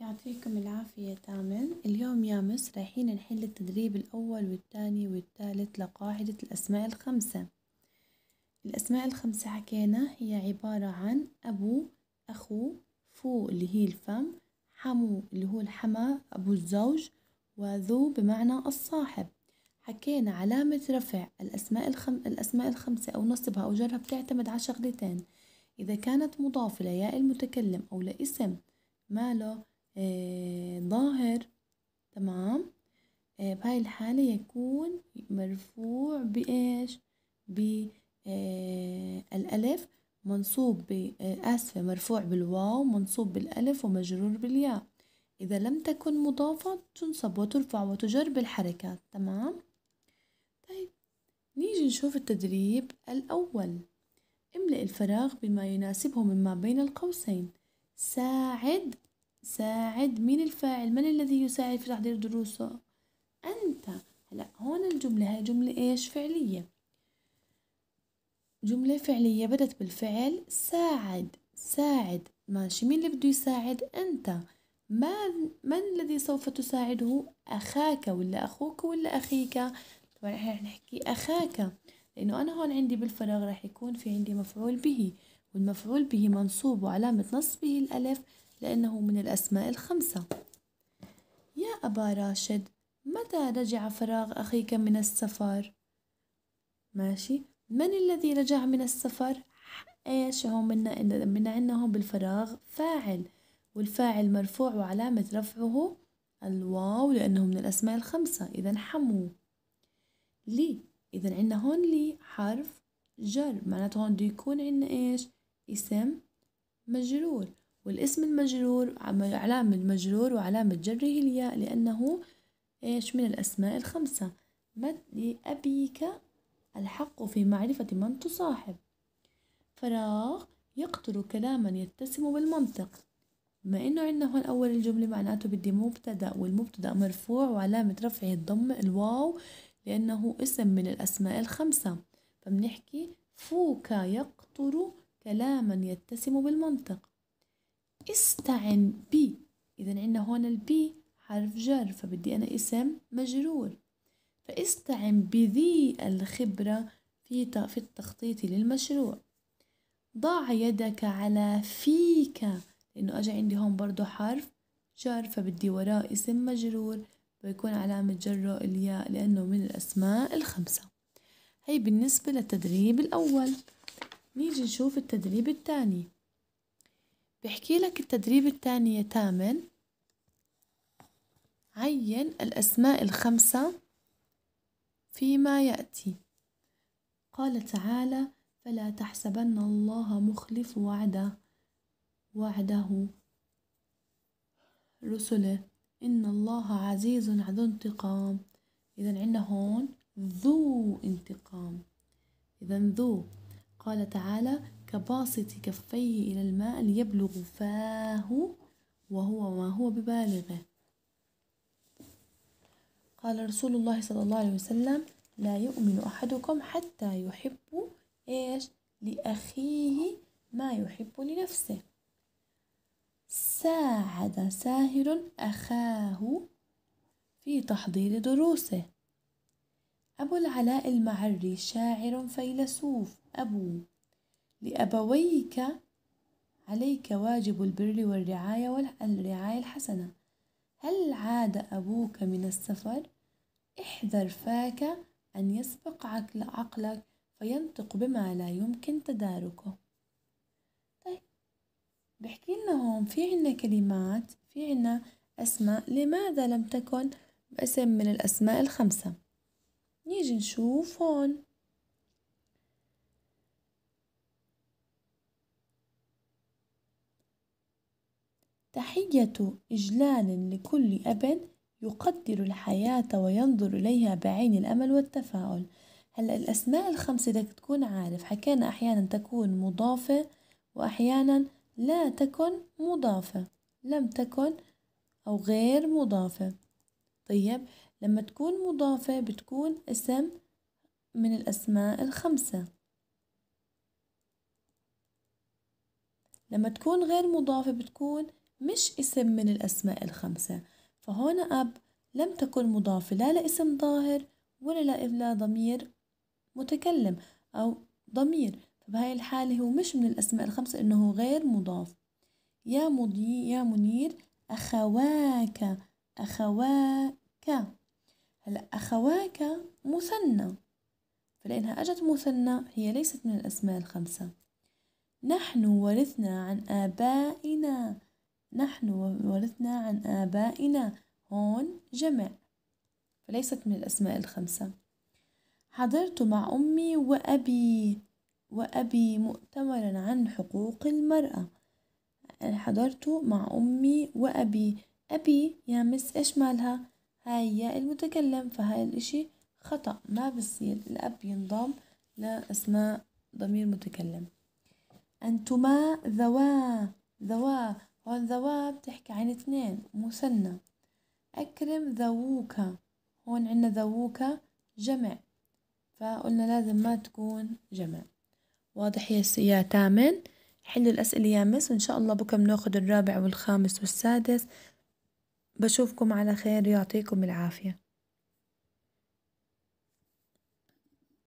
يعطيكم العافية تامر اليوم يا مس رايحين نحل التدريب الأول والتاني والتالت لقاعدة الأسماء الخمسة الأسماء الخمسة حكينا هي عبارة عن أبو أخو فو اللي هي الفم حمو اللي هو الحما أبو الزوج وذو بمعنى الصاحب حكينا علامة رفع الأسماء, الخم... الأسماء الخمسة أو نصبها أو جرها بتعتمد على شغلتين إذا كانت مضافة لياء المتكلم أو لاسم ماله آه، ظاهر تمام آه، بهاي الحالة يكون مرفوع بإيش؟ بالألف آه، منصوب آسفة مرفوع بالواو منصوب بالألف ومجرور بالياء إذا لم تكن مضافة تنصب وترفع وتجر بالحركات تمام؟ طيب نيجي نشوف التدريب الأول املئ الفراغ بما يناسبه مما بين القوسين ساعد ساعد مين الفاعل من الذي يساعد في تحضير دروسه أنت هلا هون الجملة هاي جملة إيش فعلية جملة فعلية بدت بالفعل ساعد ساعد ماشي مين اللي بده يساعد أنت من من الذي سوف تساعده أخاك ولا أخوك ولا أخيك طبعا إحنا رح نحكي أخاك لأنه أنا هون عندي بالفراغ رح يكون في عندي مفعول به والمفعول به منصوب وعلامة نصبه الألف لأنه من الأسماء الخمسة يا أبا راشد متى رجع فراغ أخيك من السفر؟ ماشي من الذي رجع من السفر؟ إيش هو من من عندهم بالفراغ فاعل والفاعل مرفوع وعلامة رفعه الواو لأنه من الأسماء الخمسة إذا حمو لي إذا عندنا هون لي حرف جر معناته هون بده يكون عندنا إيش اسم مجرور والاسم المجرور علامة المجرور وعلامة جره الياء لأنه إيش من الأسماء الخمسة مد لأبيك الحق في معرفة من تصاحب فراغ يقطر كلاما يتسم بالمنطق بما انه عندنا هون اول الجمله معناته بدي مبتدا والمبتدا مرفوع وعلامه رفعه الضم الواو لانه اسم من الاسماء الخمسه فبنحكي فوكا يقطر كلاما يتسم بالمنطق استعن بي إذا عندنا هون البي حرف جر فبدي أنا اسم مجرور فاستعن بذي الخبرة في في التخطيط للمشروع ضع يدك على فيك لأنه أجا عندي هون برضو حرف جر فبدي وراه اسم مجرور ويكون علامة جره الياء لأنه من الأسماء الخمسة هي بالنسبة للتدريب الأول نيجي نشوف التدريب الثاني بحكي لك التدريب الثاني يا عين الأسماء الخمسة فيما يأتي قال تعالى فلا تحسبن الله مخلف وعده وعده رسله إن الله عزيز ذو انتقام إذا عندنا هون ذو انتقام إذا ذو قال تعالى كباسط كفيه إلى الماء ليبلغ فاه وهو ما هو ببالغه قال رسول الله صلى الله عليه وسلم لا يؤمن أحدكم حتى يحب إيش لأخيه ما يحب لنفسه ساعد ساهر أخاه في تحضير دروسه أبو العلاء المعري شاعر فيلسوف أبو لأبويك عليك واجب البر والرعاية والرعاية الحسنة هل عاد أبوك من السفر؟ احذر فاك أن يسبق عقل عقلك فينطق بما لا يمكن تداركه طيب بحكي لنا هون في عنا كلمات في عنا أسماء لماذا لم تكن باسم من الأسماء الخمسة نيجي نشوف هون تحية إجلال لكل أب يقدر الحياة وينظر إليها بعين الأمل والتفاؤل هلأ الأسماء الخمسة بدك تكون عارف حكينا أحيانا تكون مضافة وأحيانا لا تكن مضافة لم تكن أو غير مضافة طيب لما تكون مضافة بتكون اسم من الأسماء الخمسة لما تكون غير مضافة بتكون مش اسم من الأسماء الخمسة فهون أب لم تكن مضافة لا لاسم ظاهر ولا لا ضمير متكلم أو ضمير فبهاي الحالة هو مش من الأسماء الخمسة إنه غير مضاف يا مضي يا منير أخواك أخواك هلا أخواك مثنى فلأنها أجت مثنى هي ليست من الأسماء الخمسة نحن ورثنا عن آبائنا نحن ورثنا عن آبائنا هون جمع فليست من الأسماء الخمسة حضرت مع أمي وأبي وأبي مؤتمرا عن حقوق المرأة حضرت مع أمي وأبي أبي يا مس إيش مالها هاي المتكلم فهاي الإشي خطأ ما بصير الأب ينضم لأسماء ضمير متكلم أنتما ذوا ذوا ذوا بتحكي عن اثنين مثنى أكرم ذووك هون عنا ذووك جمع فقلنا لازم ما تكون جمع واضح يا يا تامن حل الأسئلة يا مس وإن شاء الله بكرة بناخد الرابع والخامس والسادس بشوفكم على خير يعطيكم العافية